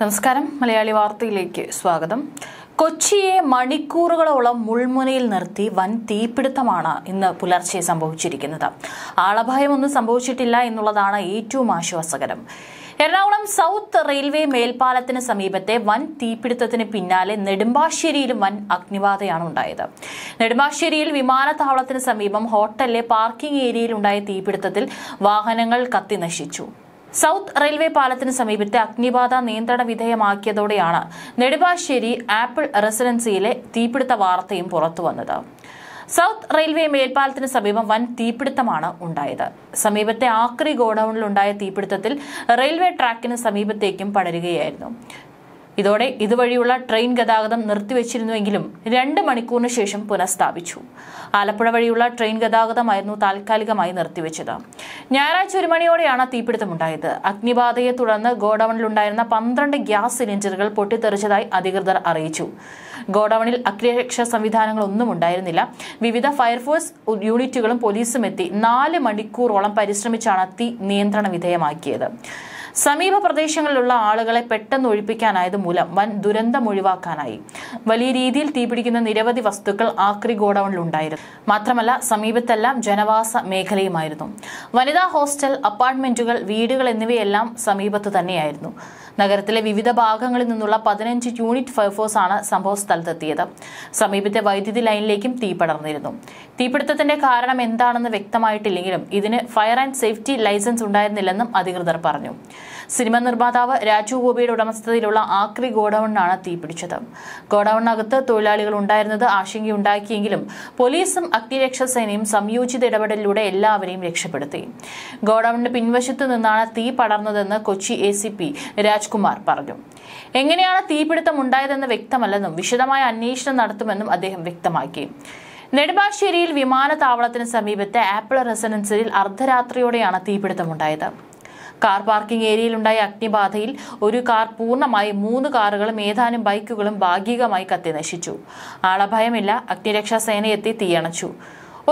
നമസ്കാരം മലയാളി വാർത്തയിലേക്ക് സ്വാഗതം കൊച്ചിയെ മണിക്കൂറുകളോളം മുൾമുനയിൽ നിർത്തി വൻ തീപിടുത്തമാണ് ഇന്ന് പുലർച്ചെ സംഭവിച്ചിരിക്കുന്നത് ആളഭയമൊന്നും സംഭവിച്ചിട്ടില്ല എന്നുള്ളതാണ് ഏറ്റവും ആശ്വാസകരം എറണാകുളം സൗത്ത് റെയിൽവേ മേൽപ്പാലത്തിന് സമീപത്തെ വൻ തീപിടുത്തത്തിന് പിന്നാലെ നെടുമ്പാശ്ശേരിയിലും വൻ അഗ്നിബാധയാണ് ഉണ്ടായത് നെടുമ്പാശ്ശേരിയിൽ വിമാനത്താവളത്തിന് സമീപം ഹോട്ടലിലെ പാർക്കിംഗ് ഏരിയയിലുണ്ടായ തീപിടുത്തത്തിൽ വാഹനങ്ങൾ കത്തിനശിച്ചു സൗത്ത് റെയിൽവേ പാലത്തിന് സമീപത്തെ അഗ്നിബാധ നിയന്ത്രണ വിധേയമാക്കിയതോടെയാണ് നെടുമ്പാശ്ശേരി ആപ്പിൾ റെസിഡൻസിയിലെ തീപിടുത്ത വാർത്തയും പുറത്തുവന്നത് സൗത്ത് റെയിൽവേ മേൽപ്പാലത്തിന് സമീപം വൻ തീപിടുത്തമാണ് ഉണ്ടായത് സമീപത്തെ ആക്രി ഗോഡൌണിലുണ്ടായ തീപിടുത്തത്തിൽ റെയിൽവേ ട്രാക്കിന് സമീപത്തേക്കും പടരുകയായിരുന്നു ഇതോടെ ഇതുവഴിയുള്ള ട്രെയിൻ ഗതാഗതം നിർത്തിവെച്ചിരുന്നുവെങ്കിലും രണ്ട് മണിക്കൂറിന് ശേഷം പുനഃസ്ഥാപിച്ചു ആലപ്പുഴ വഴിയുള്ള ട്രെയിൻ ഗതാഗതമായിരുന്നു താൽക്കാലികമായി നിർത്തിവെച്ചത് ഞായറാഴ്ച ഒരു മണിയോടെയാണ് തീപിടുത്തമുണ്ടായത് അഗ്നിബാധയെ തുടർന്ന് ഗോഡൌണിലുണ്ടായിരുന്ന പന്ത്രണ്ട് ഗ്യാസ് സിലിണ്ടറുകൾ പൊട്ടിത്തെറിച്ചതായി അധികൃതർ അറിയിച്ചു ഗോഡൌണിൽ അഗ്നിരക്ഷാ സംവിധാനങ്ങളൊന്നും ഉണ്ടായിരുന്നില്ല വിവിധ ഫയർഫോഴ്സ് യൂണിറ്റുകളും പോലീസും എത്തി നാല് മണിക്കൂറോളം പരിശ്രമിച്ചാണ് തീ നിയന്ത്രണ വിധേയമാക്കിയത് സമീപ പ്രദേശങ്ങളിലുള്ള ആളുകളെ പെട്ടെന്ന് ഒഴിപ്പിക്കാനായത് മൂലം വൻ ദുരന്തം ഒഴിവാക്കാനായി വലിയ രീതിയിൽ തീപിടിക്കുന്ന നിരവധി വസ്തുക്കൾ ആക്രി ഉണ്ടായിരുന്നു മാത്രമല്ല സമീപത്തെല്ലാം ജനവാസ മേഖലയുമായിരുന്നു വനിതാ ഹോസ്റ്റൽ അപ്പാർട്ട്മെന്റുകൾ വീടുകൾ എന്നിവയെല്ലാം സമീപത്ത് തന്നെയായിരുന്നു നഗരത്തിലെ വിവിധ ഭാഗങ്ങളിൽ നിന്നുള്ള പതിനഞ്ച് യൂണിറ്റ് ഫയർഫോഴ്സ് സംഭവ സ്ഥലത്തെത്തിയത് സമീപത്തെ വൈദ്യുതി ലൈനിലേക്കും തീ പടർന്നിരുന്നു തീപിടുത്തത്തിന്റെ കാരണം എന്താണെന്ന് വ്യക്തമായിട്ടില്ലെങ്കിലും ഇതിന് ഫയർ ആൻഡ് സേഫ്റ്റി ലൈസൻസ് ഉണ്ടായിരുന്നില്ലെന്നും അധികൃതർ പറഞ്ഞു സിനിമ നിർമ്മാതാവ് രാജു ഗോപിയുടെ ഉടമസ്ഥതയിലുള്ള ആക്രി ഗോഡൌണിനാണ് തീപിടിച്ചത് ഗോഡൌണിനകത്ത് തൊഴിലാളികൾ ഉണ്ടായിരുന്നത് ആശങ്കയുണ്ടാക്കിയെങ്കിലും പോലീസും അഗ്നിരക്ഷാ സേനയും സംയോജിത ഇടപെടലിലൂടെ എല്ലാവരെയും രക്ഷപ്പെടുത്തി ഗോഡൌണിന്റെ പിൻവശത്ത് നിന്നാണ് തീ പടർന്നതെന്ന് Kochi A C P Rajkumar പറഞ്ഞു എങ്ങനെയാണ് തീപിടുത്തം ഉണ്ടായതെന്ന് വ്യക്തമല്ലെന്നും വിശദമായ അന്വേഷണം നടത്തുമെന്നും അദ്ദേഹം വ്യക്തമാക്കി നെടുമ്പാശ്ശേരിയിൽ വിമാനത്താവളത്തിന് സമീപത്തെ ആപ്പിൾ റെസിഡൻസിൽ അർദ്ധരാത്രിയോടെയാണ് തീപിടുത്തമുണ്ടായത് കാർ പാർക്കിംഗ് ഏരിയയിലുണ്ടായ അഗ്നിബാധയിൽ ഒരു കാർ പൂർണ്ണമായി മൂന്ന് കാറുകളും ഏതാനും ബൈക്കുകളും ഭാഗികമായി കത്തി നശിച്ചു ആളഭയമില്ല അഗ്നിരക്ഷാസേന എത്തി തീയണച്ചു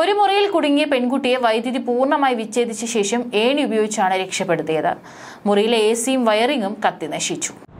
ഒരു മുറിയിൽ കുടുങ്ങിയ പെൺകുട്ടിയെ വൈദ്യുതി പൂർണ്ണമായി വിച്ഛേദിച്ച ശേഷം ഏണി ഉപയോഗിച്ചാണ് രക്ഷപ്പെടുത്തിയത് മുറിയിലെ എ സിയും വയറിങ്ങും കത്തി നശിച്ചു